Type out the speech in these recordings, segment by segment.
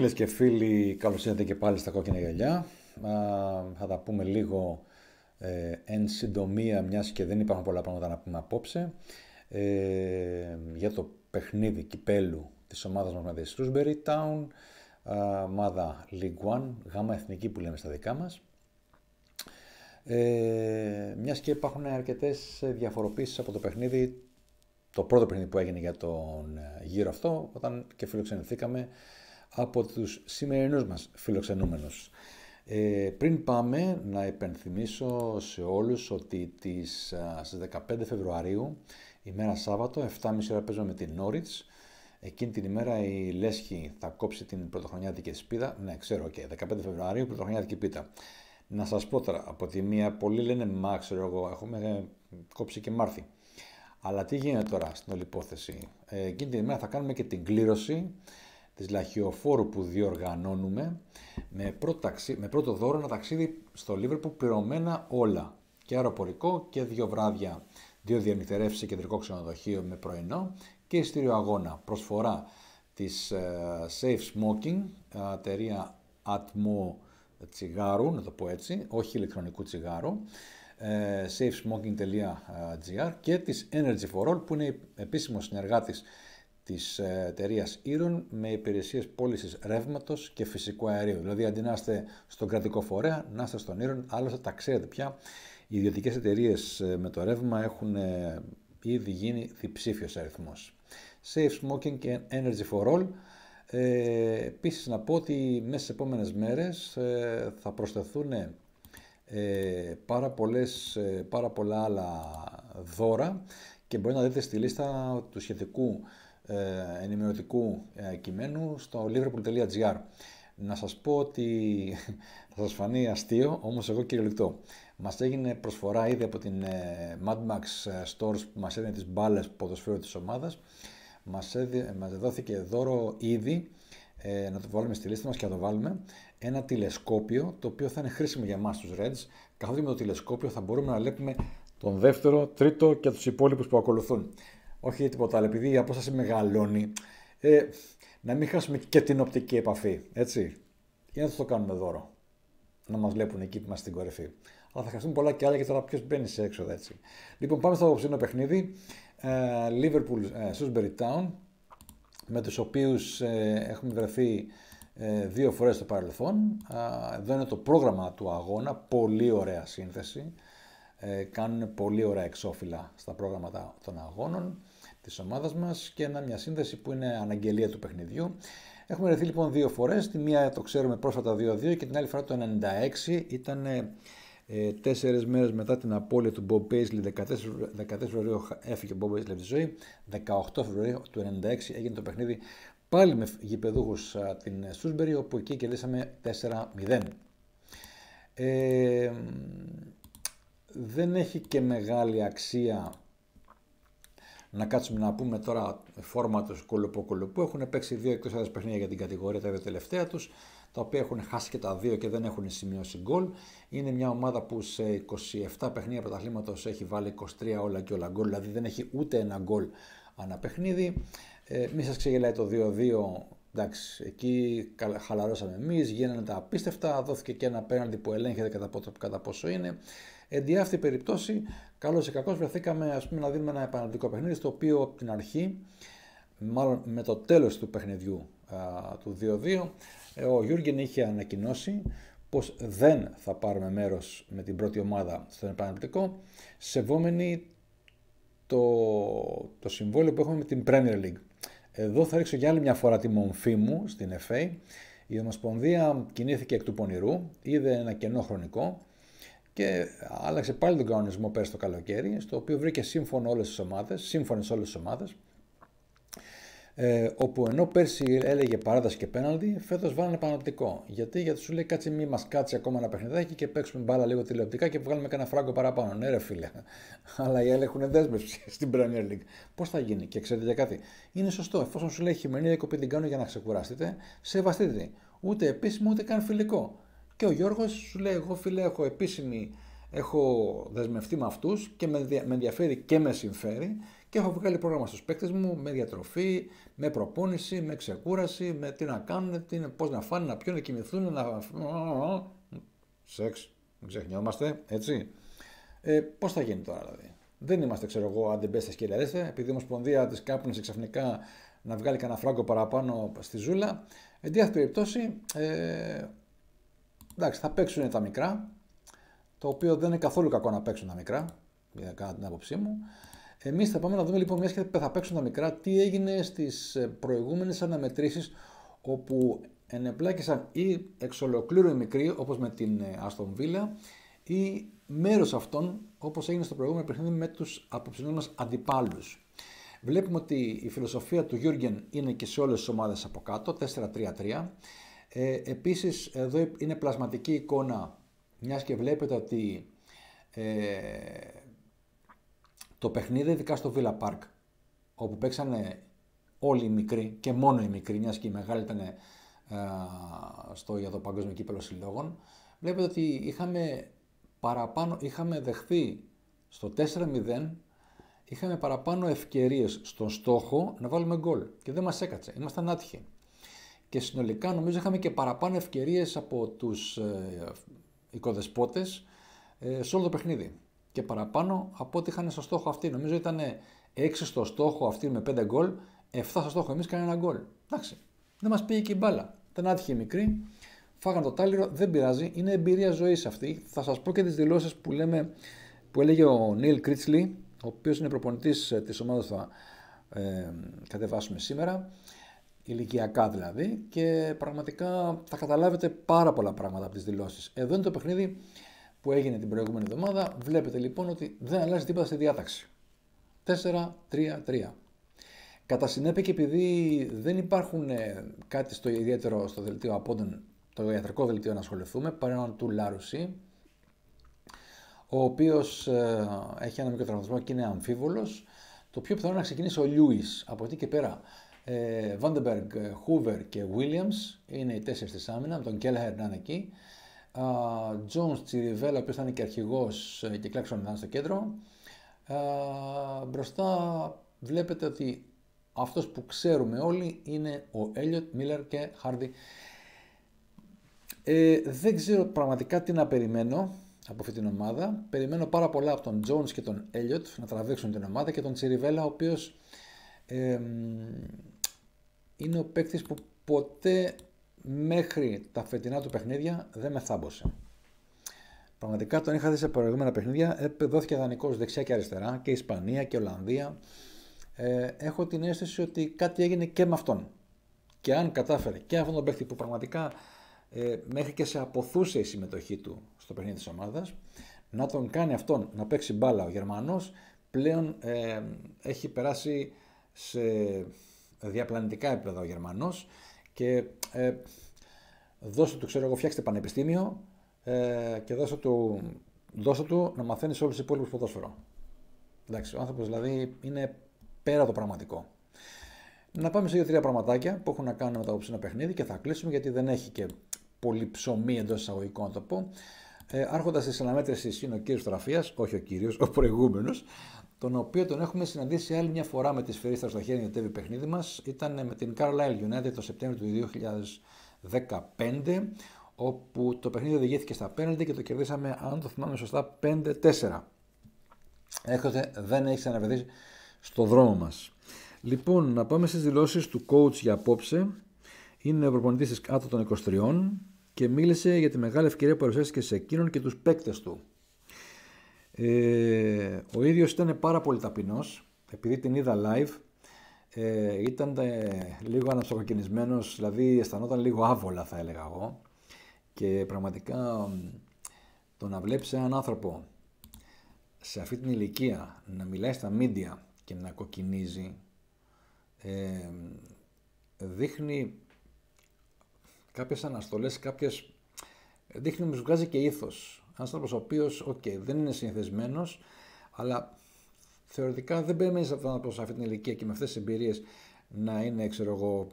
Φίλες και φίλοι, καλώς ήρθατε και πάλι στα κόκκινα γυαλιά. Α, θα τα πούμε λίγο ε, εν συντομία, μιας και δεν υπάρχουν πολλά πράγματα να πούμε απόψε, ε, για το παιχνίδι κυπέλου της ομάδας μας με τη Στρούσμπερι Town, ομάδα League One, γάμα εθνική που λέμε στα δικά μας. Ε, μιας και υπάρχουν αρκετές διαφοροποίησεις από το παιχνίδι, το πρώτο παιχνίδι που έγινε για τον γύρο αυτό, όταν και φιλοξενηθήκαμε από τους σημερινούς μας φιλοξενούμενους. Ε, πριν πάμε να υπενθυμίσω σε όλους ότι τις, στις 15 Φεβρουαρίου, ημέρα Σάββατο, 7.30 ώρα παίζουμε με την Norwich. Εκείνη την ημέρα η Λέσχη θα κόψει την πρωτοχρονιάτικη σπίδα. Ναι, ξέρω, και okay, 15 Φεβρουαρίου, πρωτοχρονιάτικη πίτα. Να σας πω τώρα, από τη μία, πολλοί λένε «Μα, ξέρω εγώ, έχουμε ε, κόψει και μάρθη». Αλλά τι γίνεται τώρα στην όλη υπόθεση. Ε, εκείνη την ημέρα θα κάνουμε και την κλήρωση της λαχιοφόρου που διοργανώνουμε με πρώτο, με πρώτο δώρο ένα ταξίδι στο που πληρωμένα όλα και αεροπορικό και δύο βράδια, δύο διανυκτερεύσεις σε κεντρικό ξενοδοχείο με πρωινό και εισιτήριο αγώνα. Προσφορά της ε, Safe Smoking, ε, εταιρεία ατμό τσιγάρου, να το πω έτσι, όχι ηλεκτρονικού τσιγάρου, ε, safesmoking.gr και της Energy for All που είναι επίσημος συνεργάτης της ε, εταιρείας Ήρων με υπηρεσίες πώλησης ρεύματος και φυσικού αερίου. Δηλαδή αντί να είστε στον κρατικό φορέα, να είστε στον Ήρων, άλλωστε τα ξέρετε πια. Οι ιδιωτικές εταιρείες ε, με το ρεύμα έχουν ε, ήδη γίνει διψήφιος αριθμός. Safe Smoking και Energy for All. Ε, επίσης να πω ότι μέσα στις επόμενες μέρες θα προσθεθούν ε, πάρα, πολλές, πάρα πολλά άλλα δώρα και μπορεί να δείτε στη λίστα του σχετικού ε, ενημερωτικού ε, κειμένου στο liverpool.gr. Να σας πω ότι θα σας φανεί αστείο, όμως εγώ κυριολεκτό. Μας έγινε προσφορά ήδη από την ε, Mad Max Stores που μας έδινε τις μπάλες ποδοσφαίρου της ομάδας. Μας, έδι, μας δόθηκε δώρο ήδη, να το βάλουμε στη λίστα μας και να το βάλουμε, ένα τηλεσκόπιο το οποίο θα είναι χρήσιμο για εμάς τους Reds, καθότι με το τηλεσκόπιο θα μπορούμε να βλέπουμε τον δεύτερο, τρίτο και τους υπόλοιπους που ακολουθούν όχι τίποτα άλλο, επειδή η απόσταση μεγαλώνει, ε, να μην χάσουμε και την οπτική επαφή, έτσι. Για να το κάνουμε δώρο, να μας βλέπουν εκεί που είμαστε στην κορυφή. Αλλά θα χαστούν πολλά και άλλα και τώρα ποιος μπαίνει σε έξοδα έτσι. Λοιπόν, πάμε στο αποψινό παιχνίδι. παιχνίδι. Ε, Σούσμπερι Town με τους οποίους ε, έχουμε βρεθεί ε, δύο φορές στο παρελθόν. Εδώ είναι το πρόγραμμα του αγώνα, πολύ ωραία σύνθεση. Ε, κάνουν πολύ ωραία εξώφυλλα στα πρόγραμματα των αγώνων της ομάδας μας και ένα, μια σύνδεση που είναι αναγγελία του παιχνιδιού. Έχουμε βρεθεί λοιπόν δύο φορές, τη μία το ξέρουμε πρόσφατα 2-2 και την άλλη φορά το 96 ήταν ε, τέσσερις μέρες μετά την απώλεια του Bob Paisley, 14, 14 Φεβρουαρίου έφυγε ο Bob Paisley από τη ζωή, 18 Φεβρουαρίου του 96 έγινε το παιχνίδι πάλι με γηπεδούχους την Σούσμπερι, όπου εκεί κερδίσαμε 4-0. Ε, δεν έχει και μεγάλη αξία να κάτσουμε να πούμε τώρα φόρματος κολοπό-κολοπού. Έχουν παίξει δύο εκτός έδρας παιχνίδια για την κατηγορία, τα δύο τελευταία τους, τα οποία έχουν χάσει και τα δύο και δεν έχουν σημειώσει γκολ. Είναι μια ομάδα που σε 27 παιχνίδια πρωταθλήματος έχει βάλει 23 όλα και όλα γκολ, δηλαδή δεν έχει ούτε ένα γκολ ανά παιχνίδι. Ε, σας ξεγελάει το 2-2. Εντάξει, εκεί χαλαρώσαμε εμείς, γίνανε τα απίστευτα, δόθηκε και ένα πέναντι που ελέγχεται κατά πόσο είναι. Εν αυτή περίπτωση, καλώς ή κακώς, βρεθήκαμε ας πούμε, να δίνουμε ένα επαναληπτικό παιχνίδι, στο οποίο από την αρχή, μάλλον με το τέλος του παιχνιδιού του 2-2, ε, ο Γιούργεν είχε ανακοινώσει πως δεν θα πάρουμε μέρος με την πρώτη ομάδα στον επαναληπτικό, σεβόμενοι το, το συμβόλαιο που έχουμε με την Premier League. Εδώ θα ρίξω για άλλη μια φορά τη μομφή μου στην FA. Η Ομοσπονδία κινήθηκε εκ του πονηρού, είδε ένα κενό χρονικό και άλλαξε πάλι τον κανονισμό πέρσι το καλοκαίρι, στο οποίο βρήκε σύμφωνο όλες τις ομάδες, σύμφωνες όλες τις ομάδες, ε, όπου ενώ πέρσι έλεγε παράταση και πέναλτι, φέτος βάλανε επαναληπτικό. Γιατί, γιατί σου λέει κάτσε, μη μας κάτσει ακόμα ένα παιχνιδάκι και παίξουμε μπάλα λίγο τηλεοπτικά και βγάλουμε κανένα φράγκο παραπάνω. Ναι, ρε φίλε. Αλλά οι άλλοι έχουν δέσμευση στην Premier League. Πώς θα γίνει, και ξέρετε για κάτι. Είναι σωστό, εφόσον σου λέει χειμερινή διακοπή την κάνω για να ξεκουράσετε, σεβαστείτε. Ούτε επίσημο ούτε καν φιλικό. Και ο Γιώργος σου λέει: Εγώ φίλε, έχω επίσημη, έχω δεσμευτεί με αυτούς και με ενδιαφέρει και με συμφέρει και έχω βγάλει πρόγραμμα στους παίκτες μου με διατροφή, με προπόνηση, με ξεκούραση, με τι να κάνουν, τι, πώς να φάνε, να πιούν, να κοιμηθούν, να. Σεξ, μην ξεχνιόμαστε, έτσι. Ε, Πώς θα γίνει τώρα δηλαδή. Δεν είμαστε, ξέρω εγώ, αν δεν πέστε και επειδή η Ομοσπονδία της κάπνισε ξαφνικά να βγάλει κανένα φράγκο παραπάνω στη ζούλα. Εν περιπτώσει, εντάξει, θα παίξουν τα μικρά, το οποίο δεν είναι καθόλου κακό να παίξουν τα μικρά, κατά την άποψή μου. Εμείς θα πάμε να δούμε λοιπόν, μιας και θα παίξουν τα μικρά, τι έγινε στις ε, προηγούμενες αναμετρήσεις όπου ενεπλάκησαν ή εξ ολοκλήρου οι μικροί, όπως με την ε, Aston Villa, ή μέρος αυτών, όπως έγινε στο προηγούμενο παιχνίδι με τους απόψινού μας αντιπάλους. Βλέπουμε ότι η φιλοσοφία του Γιούργεν είναι και σε όλες τις ομάδες από κάτω, 4-3-3. Ε, επίσης εδώ είναι πλασματική εικόνα, μιας και βλέπετε ότι ε, το παιχνίδι ειδικά στο Villa Park, όπου παίξανε όλοι οι μικροί και μόνο οι μικροί, μιας και οι μεγάλοι ήταν ε, στο για Παγκόσμιο Κύπελο Συλλόγων, βλέπετε ότι είχαμε παραπάνω, είχαμε δεχθεί στο 4-0 είχαμε παραπάνω ευκαιρίες στον στόχο να βάλουμε γκολ και δεν μας έκατσε, ήμασταν άτυχοι και συνολικά νομίζω είχαμε και παραπάνω ευκαιρίες από τους ε, οικοδεσπότες ε, σε όλο το παιχνίδι και παραπάνω από ό,τι είχαν στο στόχο αυτή. Νομίζω ήταν έξι στο στόχο αυτή με πέντε γκολ, 7 στο στόχο εμείς ένα γκολ. Εντάξει, δεν μας πήγε και η μπάλα. Ήταν άτυχη μικρή, φάγανε το τάλιρο, δεν πειράζει, είναι εμπειρία ζωής αυτή. Θα σας πω και τις δηλώσεις που, λέμε, που έλεγε ο Νίλ Κρίτσλι, ο οποίος είναι προπονητής ε, της ομάδας που θα ε, κατεβάσουμε σήμερα ηλικιακά δηλαδή, και πραγματικά θα καταλάβετε πάρα πολλά πράγματα από τις δηλώσεις. Εδώ είναι το παιχνίδι που έγινε την προηγούμενη εβδομάδα. Βλέπετε λοιπόν ότι δεν αλλάζει τίποτα στη διάταξη. 4-3-3. Κατά συνέπεια και επειδή δεν υπάρχουν ε, κάτι στο ιδιαίτερο στο δελτίο τον το ιατρικό δελτίο να ασχοληθούμε, παρά έναν του Λάρουσι, ο οποίος ε, έχει ένα μικρό τραυματισμό και είναι αμφίβολος, το πιο πιθανό να ξεκινήσει ο Λιούις. Από εκεί και πέρα Βάντεμπεργκ, Χούβερ και Williams είναι οι τέσσερις της άμυνα, τον Κέλχερ να είναι εκεί. Τζόν uh, Τσιριβέλα, ο οποίος ήταν και αρχηγός ε, και Κλάξον είναι στο κέντρο. μπροστά βλέπετε ότι αυτός που ξέρουμε όλοι είναι ο Έλιοτ, Μίλλερ και Χάρδι. Ε, δεν ξέρω πραγματικά τι να περιμένω από αυτή την ομάδα. Περιμένω πάρα πολλά από τον Jones και τον Elliot να τραβήξουν την ομάδα και τον Τσιριβέλα ο οποίος είναι ο παίκτης που ποτέ μέχρι τα φετινά του παιχνίδια δεν με θάμπωσε. Πραγματικά τον είχα δει σε προηγούμενα παιχνίδια, ε, δόθηκε δανεικός δεξιά και αριστερά και Ισπανία και Ολλανδία. Ε, έχω την αίσθηση ότι κάτι έγινε και με αυτόν. Και αν κατάφερε και αυτόν τον παίκτη που πραγματικά ε, μέχρι και σε αποθούσε η συμμετοχή του στο παιχνίδι της ομάδας. να τον κάνει αυτόν να παίξει μπάλα ο Γερμανο. πλέον ε, έχει περάσει σε διαπλανητικά επίπεδα ο Γερμανός. και ε, δώσε του, ξέρω εγώ, φτιάξτε πανεπιστήμιο ε, και δώσε του, του να μαθαίνει όλους τους υπόλοιπους ποδόσφαιρο. Εντάξει, ο άνθρωπος δηλαδή είναι πέρα το πραγματικό. Να πάμε σε δύο-τρία πραγματάκια που έχουν να κάνουν με το αποψινό παιχνίδι και θα κλείσουμε γιατί δεν έχει και πολύ ψωμί εντός εισαγωγικών να το πω. Ε, Άρχοντας τη αναμέτρηση είναι ο κύριος Τραφίας, όχι ο κύριος, ο προηγούμενος, τον οποίο τον έχουμε συναντήσει άλλη μια φορά με τη στο στο χέρι το τέβη παιχνίδι μας Ήταν με την Carlisle United το Σεπτέμβριο του 2015, όπου το παιχνίδι οδηγήθηκε στα πέναλτι και το κερδίσαμε, αν το θυμάμαι σωστά, 5-4. Έχετε, δεν έχεις ξαναβρεθεί στο δρόμο μας. Λοιπόν, να πάμε στις δηλώσεις του coach για απόψε. Είναι ευρωπονητής της κάτω των 23 και μίλησε για τη μεγάλη ευκαιρία που παρουσιάστηκε σε εκείνον και τους παίκτες του. Ε, ο ίδιος ήταν πάρα πολύ ταπεινός, επειδή την είδα live, ε, ήταν ε, λίγο αναψοκοκκινισμένος, δηλαδή αισθανόταν λίγο άβολα θα έλεγα εγώ και πραγματικά το να βλέπεις έναν άνθρωπο σε αυτή την ηλικία να μιλάει στα μίντια και να κοκκινίζει ε, δείχνει κάποιες αναστολές, κάποιες... δείχνει, μου βγάζει και ήθος άνθρωπος ο οποίος, okay, δεν είναι συνηθισμένος, αλλά θεωρητικά δεν περιμένεις από τον άνθρωπο σε αυτή την ηλικία και με αυτές τις εμπειρίες να είναι, ξέρω εγώ.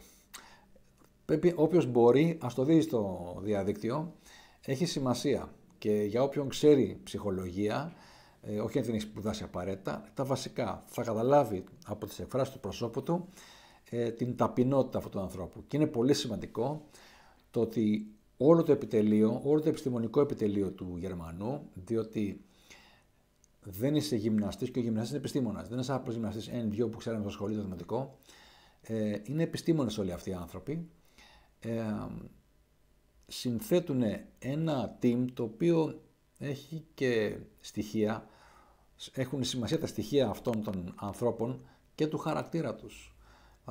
Πρέπει όποιος μπορεί, ας το δεις στο διαδίκτυο, έχει σημασία. Και για όποιον ξέρει ψυχολογία, ε, όχι αν την έχεις σπουδάσει απαραίτητα, τα βασικά θα καταλάβει από τις εκφράσεις του προσώπου του ε, την ταπεινότητα αυτού του ανθρώπου. Και είναι πολύ σημαντικό το ότι όλο το επιτελείο, όλο το επιστημονικό επιτελείο του Γερμανού, διότι δεν είσαι γυμναστής και ο γυμναστής είναι επιστήμονας. Δεν είσαι απλό ένα δύο που ξέραμε στο σχολείο το δημοτικό. Ε, είναι επιστήμονες όλοι αυτοί οι άνθρωποι. Ε, συνθέτουν ένα team το οποίο έχει και στοιχεία, έχουν σημασία τα στοιχεία αυτών των ανθρώπων και του χαρακτήρα τους.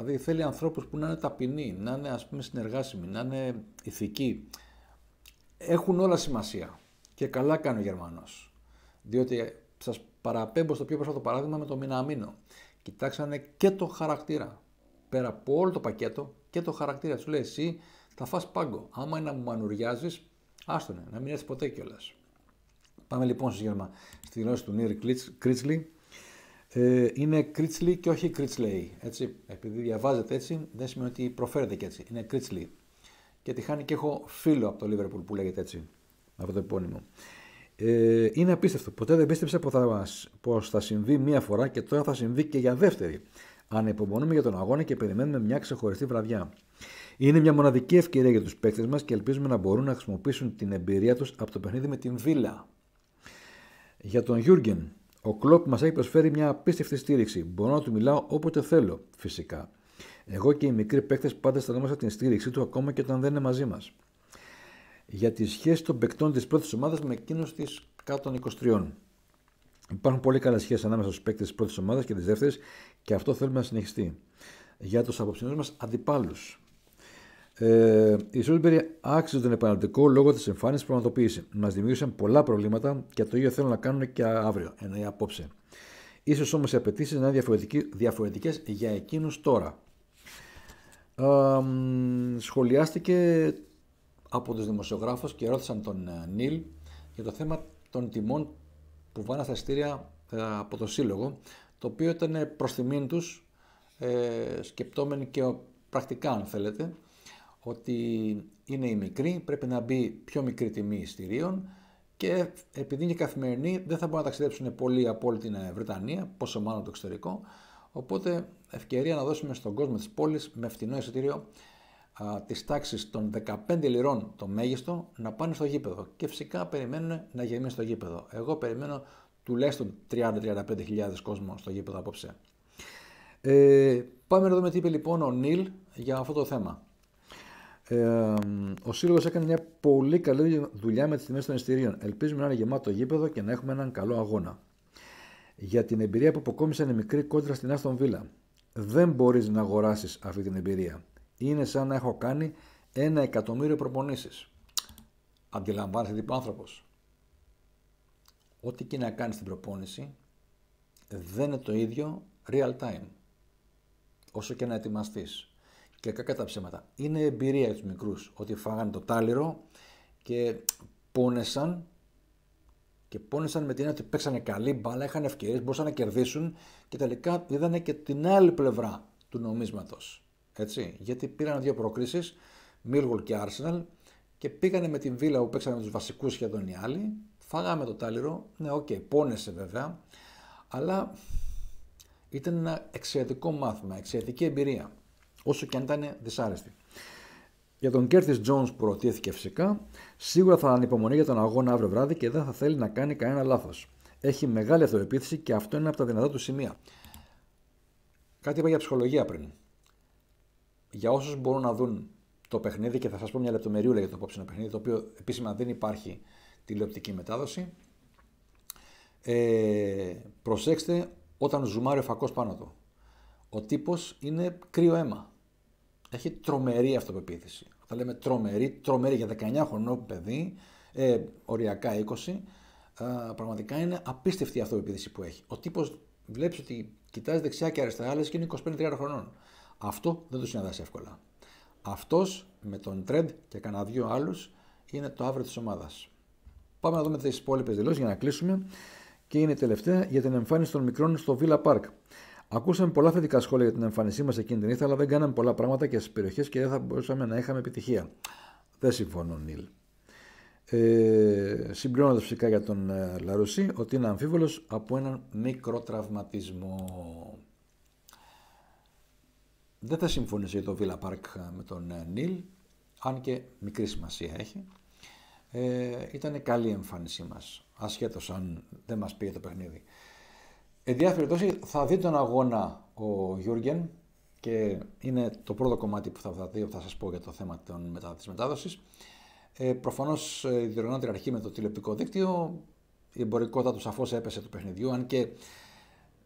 Δηλαδή θέλει ανθρώπους που να είναι ταπεινοί, να είναι ας πούμε συνεργάσιμοι, να είναι ηθικοί. Έχουν όλα σημασία και καλά κάνει ο Γερμανός. Διότι σας παραπέμπω στο πιο πρόσφατο παράδειγμα με το Μιναμίνο. Κοιτάξανε και το χαρακτήρα. Πέρα από όλο το πακέτο και το χαρακτήρα. Σου λέει εσύ θα φας πάγκο. Άμα είναι να μου μανουριάζεις, άστονε, να μην έρθει ποτέ κιόλας. Πάμε λοιπόν στη, Γερμα, στη γνώση του Νίρ Κρίτσλι ε, είναι κρίτσλι και όχι κρίτσλεϊ. Έτσι. Επειδή διαβάζεται έτσι, δεν σημαίνει ότι προφέρεται και έτσι. Είναι κρίτσλι. Και τη χάνει και έχω φίλο από το Λίβερπουλ που λέγεται έτσι. Αυτό το επώνυμο. Ε, είναι απίστευτο. Ποτέ δεν πίστεψα πως θα συμβεί μία φορά και τώρα θα συμβεί και για δεύτερη. Ανεπομονούμε για τον αγώνα και περιμένουμε μια ξεχωριστή βραδιά. Είναι μια μοναδική ευκαιρία για τους παίκτες μας και ελπίζουμε να μπορούν να χρησιμοποιήσουν την εμπειρία τους από το παιχνίδι με την Βίλα. Για τον Γιούργεν, ο Κλοπ μας έχει προσφέρει μια απίστευτη στήριξη. Μπορώ να του μιλάω όποτε θέλω, φυσικά. Εγώ και οι μικροί παίκτες πάντα αισθανόμαστε την στήριξή του ακόμα και όταν δεν είναι μαζί μας. Για τη σχέση των παικτών της πρώτης ομάδας με εκείνους της κάτω των 23. Υπάρχουν πολύ καλές σχέσεις ανάμεσα στους παίκτες της πρώτης ομάδας και της δεύτερης και αυτό θέλουμε να συνεχιστεί. Για τους απόψινούς μας αντιπάλους. Ε, η Σούσμπερι άξιζε τον επαναληπτικό λόγο της εμφάνισης που πραγματοποίησε. Μας δημιούργησαν πολλά προβλήματα και το ίδιο θέλουν να κάνουν και αύριο, εννοεί απόψε. σω όμως οι απαιτήσεις να είναι διαφορετικές για εκείνους τώρα. Ε, σχολιάστηκε από τους δημοσιογράφους και ρώτησαν τον ε, Νίλ για το θέμα των τιμών που βάνα στα ε, από το Σύλλογο, το οποίο ήταν προς τιμήν τους, ε, σκεπτόμενοι και πρακτικά αν θέλετε, ότι είναι η μικρή, πρέπει να μπει πιο μικρή τιμή εισιτηρίων και επειδή είναι καθημερινή δεν θα μπορούν να ταξιδέψουν πολύ από όλη την ε, Βρετανία, πόσο μάλλον το εξωτερικό, οπότε ευκαιρία να δώσουμε στον κόσμο της πόλης με φτηνό εισιτήριο της τάξης των 15 λιρών το μέγιστο να πάνε στο γήπεδο. Και φυσικά περιμένουν να γεμίσει το γήπεδο. Εγώ περιμένω τουλάχιστον 30-35 χιλιάδες κόσμο στο γήπεδο απόψε. Ε, πάμε να δούμε τι είπε λοιπόν ο Νίλ για αυτό το θέμα. Ε, ο Σύλλογος έκανε μια πολύ καλή δουλειά με τις τιμές των εισιτηρίων. Ελπίζουμε να είναι γεμάτο γήπεδο και να έχουμε έναν καλό αγώνα. Για την εμπειρία που αποκόμισε ένα μικρή κόντρα στην Άστον Βίλα. Δεν μπορείς να αγοράσεις αυτή την εμπειρία. Είναι σαν να έχω κάνει ένα εκατομμύριο προπονήσεις. Αντιλαμβάνεσαι τι είπε ο άνθρωπος. Ό,τι και να κάνει την προπόνηση δεν είναι το ίδιο real time. Όσο και να ετοιμαστείς. Και κακά τα ψέματα. Είναι εμπειρία για του μικρούς ότι φάγανε το τάλιρο και πόνεσαν και πόνεσαν με την έννοια ότι παίξανε καλή μπάλα, είχαν ευκαιρίες, μπορούσαν να κερδίσουν και τελικά είδανε και την άλλη πλευρά του νομίσματος. Έτσι, γιατί πήραν δύο προκρίσεις, Μίλγολ και Arsenal, και πήγανε με την βίλα που παίξανε με τους βασικούς σχεδόν οι άλλοι. Φάγαμε το τάλιρο, ναι, οκ, okay, πόνεσε βέβαια, αλλά ήταν ένα εξαιρετικό μάθημα, εξαιρετική εμπειρία όσο και αν ήταν δυσάρεστη. Για τον Κέρτη Τζόν που ρωτήθηκε φυσικά, σίγουρα θα ανυπομονεί για τον αγώνα αύριο βράδυ και δεν θα θέλει να κάνει κανένα λάθος. Έχει μεγάλη αυτοεπίθεση και αυτό είναι από τα δυνατά του σημεία. Κάτι είπα για ψυχολογία πριν. Για όσους μπορούν να δουν το παιχνίδι και θα σας πω μια λεπτομεριούλα για το απόψινο παιχνίδι, το οποίο επίσημα δεν υπάρχει τηλεοπτική μετάδοση. Ε, προσέξτε όταν ζουμάρει ο φακός πάνω του. Ο τύπος είναι κρύο αίμα. Έχει τρομερή αυτοπεποίθηση. Θα λέμε τρομερή, τρομερή για 19 χρονών παιδί, ε, οριακά 20. Ε, πραγματικά είναι απίστευτη η αυτοπεποίθηση που έχει. Ο τύπος βλέπεις ότι κοιτάζει δεξιά και αριστερά, λες και είναι 25-30 χρονών. Αυτό δεν το συναντάς εύκολα. Αυτός με τον Τρεντ και κανένα δύο άλλους είναι το αύριο της ομάδας. Πάμε να δούμε τις υπόλοιπες δηλώσεις για να κλείσουμε. Και είναι η τελευταία για την εμφάνιση των μικρών στο Villa Park. Ακούσαμε πολλά θετικά σχόλια για την εμφάνισή μας εκείνη την νύχτα, αλλά δεν κάναμε πολλά πράγματα και στις περιοχές και δεν θα μπορούσαμε να είχαμε επιτυχία. Δεν συμφωνώ, Νίλ. Ε, Συμπληρώνοντας φυσικά για τον ε, Λαρουσί ότι είναι αμφίβολος από έναν μικρό τραυματισμό. Δεν θα συμφωνήσει το Βίλα Πάρκ ε, με τον ε, Νίλ, αν και μικρή σημασία έχει. Ε, ήταν καλή εμφάνισή μας, ασχέτως αν δεν μας πήγε το παιχνίδι. Εν διάφορη θα δει τον αγώνα ο Γιούργεν και είναι το πρώτο κομμάτι που θα, θα, θα σας πω για το θέμα τη μετάδοση. της μετάδοσης. Ε, προφανώς η ε, την αρχή με το τηλεοπτικό δίκτυο, η εμπορικότητα του σαφώς έπεσε του παιχνιδιού, αν και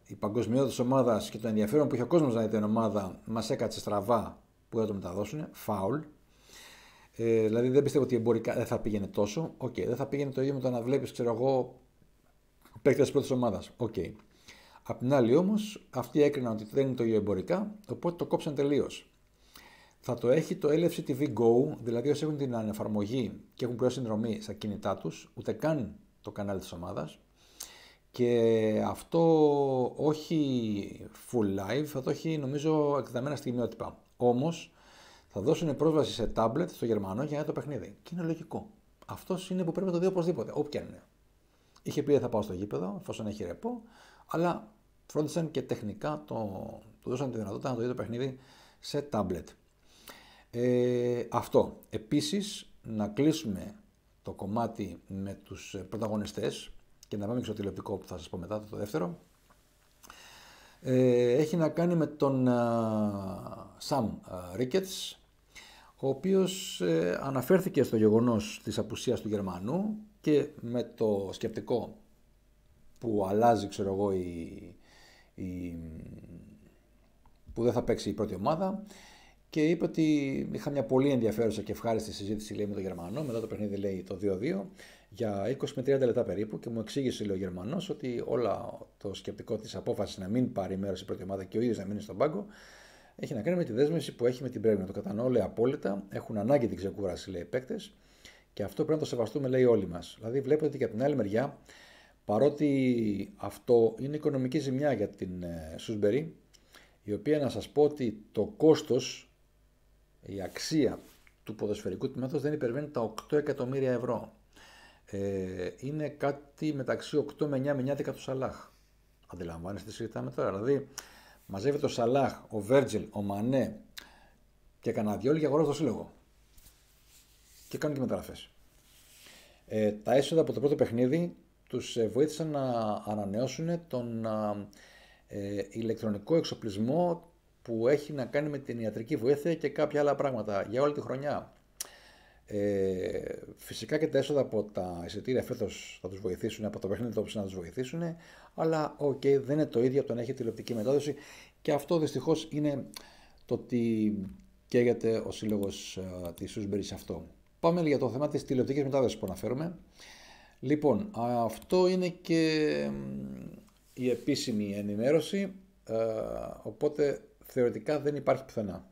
η παγκοσμιότητα τη ομάδα και το ενδιαφέρον που είχε ο κόσμος να δει την ομάδα μας έκατσε στραβά που θα το μεταδώσουν. Φάουλ. Ε, δηλαδή δεν πιστεύω ότι εμπορικά δεν θα πήγαινε τόσο. Οκ, δεν θα πήγαινε το ίδιο με το να βλέπεις, ξέρω εγώ, παίκτες της πρώτης ομάδας. Οκ. Okay. Απ' την άλλη όμως, αυτοί έκριναν ότι δεν είναι το ίδιο εμπορικά, οπότε το κόψαν τελείως. Θα το έχει το TV Go, δηλαδή όσοι έχουν την ανεφαρμογή και έχουν πλέον συνδρομή στα κινητά τους, ούτε καν το κανάλι της ομάδας. Και αυτό όχι full live, θα το έχει νομίζω εκδεδεμένα στιγμιότυπα. Όμως θα δώσουν πρόσβαση σε tablet στο Γερμανό για να το παιχνίδι. Και είναι λογικό. Αυτός είναι που πρέπει να το δει οπωσδήποτε, όποια είναι. Είχε πει θα πάω στο γήπεδο, εφόσον έχει ρεπό, αλλά φρόντισαν και τεχνικά, το, του δώσαν τη δυνατότητα να το δει το παιχνίδι σε τάμπλετ. Ε, αυτό. Επίσης, να κλείσουμε το κομμάτι με τους ε, πρωταγωνιστές και να πάμε και στο τηλεοπτικό που θα σας πω μετά το δεύτερο. Ε, έχει να κάνει με τον Σαμ Ρίκετς, ο οποίος αναφέρθηκε στο γεγονός της απουσίας του Γερμανού και με το σκεπτικό που αλλάζει, ξέρω εγώ, η, η, που δεν θα παίξει η πρώτη ομάδα και είπε ότι είχα μια πολύ ενδιαφέρουσα και ευχάριστη συζήτηση λέει, με τον Γερμανό. Μετά το παιχνίδι λέει το 2-2 για 20 με 30 λεπτά περίπου και μου εξήγησε λέει, ο Γερμανός ότι όλα το σκεπτικό της απόφασης να μην πάρει μέρος η πρώτη ομάδα και ο ίδιος να μείνει στον πάγκο έχει να κάνει με τη δέσμευση που έχει με την Πρέμινα. Το κατανοώ λέει, απόλυτα. Έχουν ανάγκη την ξεκούραση, λέει οι παίκτες. Και αυτό πρέπει να το σεβαστούμε, λέει όλοι μας. Δηλαδή, βλέπετε ότι και από την άλλη μεριά Παρότι αυτό είναι οικονομική ζημιά για την Σούσμπερι, η οποία να σας πω ότι το κόστος, η αξία του ποδοσφαιρικού τμήματος δεν υπερβαίνει τα 8 εκατομμύρια ευρώ. Ε, είναι κάτι μεταξύ 8 με 9 με 9 του Σαλάχ. Αντιλαμβάνεστε τι συζητάμε τώρα. Δηλαδή, μαζεύεται ο Σαλάχ, ο Βέρτζιλ, ο Μανέ και κανένα δυο για αγορά το σύλλογο. Και κάνουν και μεταγραφές. Ε, τα έσοδα από το πρώτο παιχνίδι τους ε, βοήθησαν να ανανεώσουν τον ε, ηλεκτρονικό εξοπλισμό που έχει να κάνει με την ιατρική βοήθεια και κάποια άλλα πράγματα για όλη τη χρονιά. Ε, φυσικά και τα έσοδα από τα εισιτήρια φέτος θα τους βοηθήσουν, από το παιχνίδι το να τους βοηθήσουν, αλλά οκ, okay, δεν είναι το ίδιο από το να έχει τηλεοπτική μετάδοση και αυτό δυστυχώς είναι το ότι καίγεται ο σύλλογος τη Σούσμπερι σε αυτό. Πάμε για το θέμα της τηλεοπτικής μετάδοσης που αναφέρουμε. Λοιπόν, αυτό είναι και η επίσημη ενημέρωση, ε, οπότε θεωρητικά δεν υπάρχει πουθενά.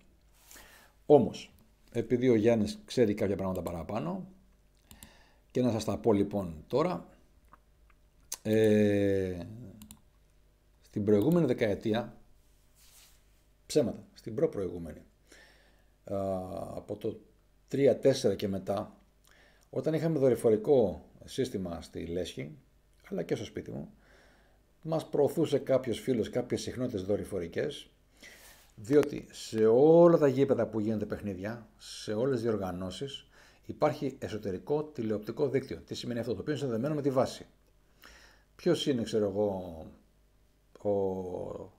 Όμως, επειδή ο Γιάννης ξέρει κάποια πράγματα παραπάνω και να σας τα πω λοιπόν τώρα, ε, στην προηγούμενη δεκαετία, ψέματα, στην προ-προηγούμενη, ε, από το 3-4 και μετά, όταν είχαμε δορυφορικό σύστημα στη Λέσχη, αλλά και στο σπίτι μου. Μας προωθούσε κάποιος φίλος κάποιες συχνότητες δορυφορικές, διότι σε όλα τα γήπεδα που γίνονται παιχνίδια, σε όλες τις διοργανώσεις, υπάρχει εσωτερικό τηλεοπτικό δίκτυο. Τι σημαίνει αυτό, το οποίο είναι συνδεδεμένο με τη βάση. Ποιος είναι, ξέρω εγώ, ο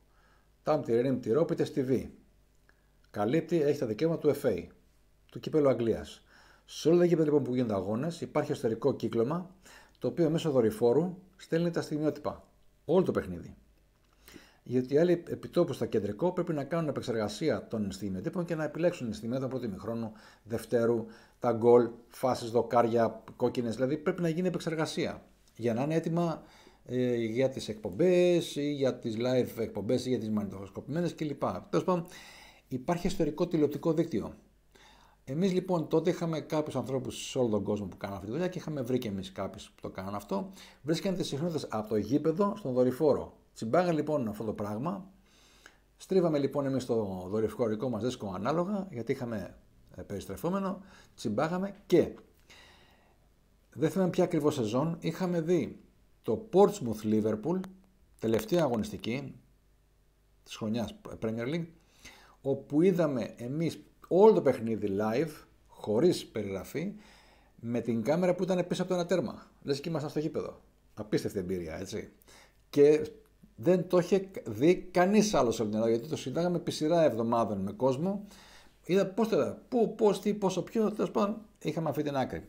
Τάμ τη Τυρόπιτε TV. Καλύπτει, έχει τα δικαίωμα του FA, του κύπελου Αγγλίας. Σε όλα τα γήπεδα λοιπόν, που γίνονται αγώνες, υπάρχει εσωτερικό κύκλωμα το οποίο μέσω δορυφόρου στέλνει τα στιγμιότυπα. Όλο το παιχνίδι. Γιατί οι άλλοι επιτόπου στα κεντρικό πρέπει να κάνουν επεξεργασία των στιγμιοτύπων και να επιλέξουν στιγμιότυπα με χρόνο, δευτέρου, τα γκολ, φάσεις, δοκάρια, κόκκινες. Δηλαδή πρέπει να γίνει επεξεργασία για να είναι έτοιμα ε, για τις εκπομπές ή για τις live εκπομπές ή για τις μανιτοσκοπημένε κλπ. Τέλος πάντων, υπάρχει ιστορικό τηλεοπτικό δίκτυο Εμείς λοιπόν τότε είχαμε κάποιους ανθρώπους σε όλο τον κόσμο που κάναν αυτή τη δουλειά και είχαμε βρει και εμείς κάποιους που το κάνουν αυτό. Βρίσκανε τι συχνότητε από το γήπεδο στον δορυφόρο. Τσιμπάγα λοιπόν αυτό το πράγμα. Στρίβαμε λοιπόν εμείς το δορυφορικό μας δίσκο ανάλογα, γιατί είχαμε ε, περιστρεφόμενο, τσιμπάγαμε και δεν θυμάμαι ποια ακριβώς σεζόν, είχαμε δει το Portsmouth Liverpool, τελευταία αγωνιστική της χρονιάς ε, Premier League, όπου είδαμε εμείς όλο το παιχνίδι live, χωρίς περιγραφή, με την κάμερα που ήταν πίσω από το ένα τέρμα. Λες και ήμασταν στο γήπεδο. Απίστευτη εμπειρία, έτσι. Και δεν το είχε δει κανείς άλλος σε την Ελλάδα, γιατί το συντάγαμε επί σειρά εβδομάδων με κόσμο. Είδα πώς το πού, πώς, τι, πόσο, πιο, τέλος πάντων, είχαμε αυτή την άκρη.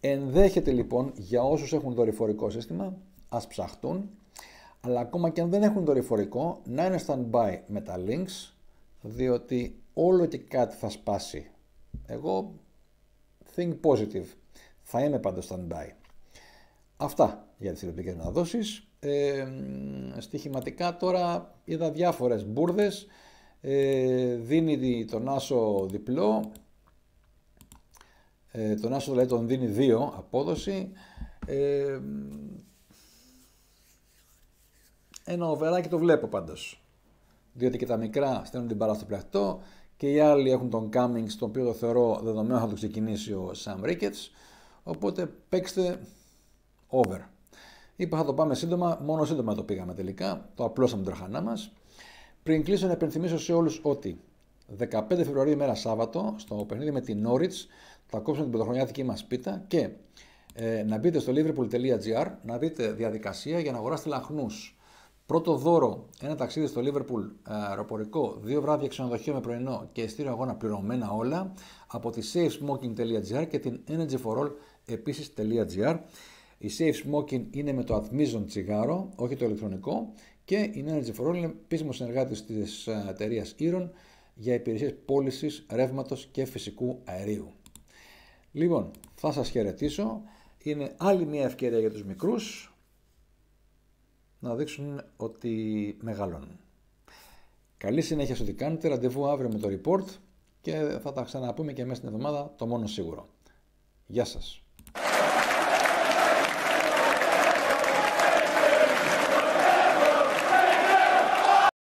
Ενδέχεται λοιπόν για όσους έχουν δορυφορικό σύστημα, ας ψαχτούν, αλλά ακόμα και αν δεν έχουν δορυφορικό, να είναι stand-by με τα links, διότι όλο και κάτι θα σπάσει. Εγώ think positive. Θα είμαι πάντως stand-by. Αυτά για τις ηλεκτρικές αναδόσεις. Ε, στοιχηματικά τώρα είδα διάφορες μπουρδες. Ε, δίνει τον Άσο διπλό. Ε, τον Άσο δηλαδή τον δίνει δύο, απόδοση. Ε, ένα οβεράκι το βλέπω πάντως διότι και τα μικρά στέλνουν την μπάλα στο και οι άλλοι έχουν τον Cummings, τον οποίο το θεωρώ δεδομένο θα το ξεκινήσει ο Sam Ricketts. Οπότε παίξτε over. Είπα θα το πάμε σύντομα, μόνο σύντομα το πήγαμε τελικά, το απλώσαμε την τροχανά μας. Πριν κλείσω να επενθυμίσω σε όλους ότι 15 Φεβρουαρίου ημέρα Σάββατο, στο παιχνίδι με την Norwich, θα κόψουμε την πρωτοχρονιάτικη μας πίτα και ε, να μπείτε στο liverpool.gr να δείτε διαδικασία για να αγοράσετε λαχνούς Πρώτο δώρο, ένα ταξίδι στο Λίβερπουλ, ε, αεροπορικό, δύο βράδια ξενοδοχείο με πρωινό και ειστήριο αγώνα πληρωμένα όλα από τη safesmoking.gr και την energyforall Η Safe Smoking είναι με το ατμίζον τσιγάρο, όχι το ηλεκτρονικό και η Energy for All είναι επίσημος συνεργάτης της ε, εταιρείας Eron για υπηρεσίες πώλησης ρεύματος και φυσικού αερίου. Λοιπόν, θα σας χαιρετήσω. Είναι άλλη μια ευκαιρία για τους μικρούς να δείξουν ότι μεγαλώνουν. Καλή συνέχεια σε ό,τι κάνετε. Ραντεβού αύριο με το report και θα τα ξαναπούμε και μέσα στην εβδομάδα το μόνο σίγουρο. Γεια σας.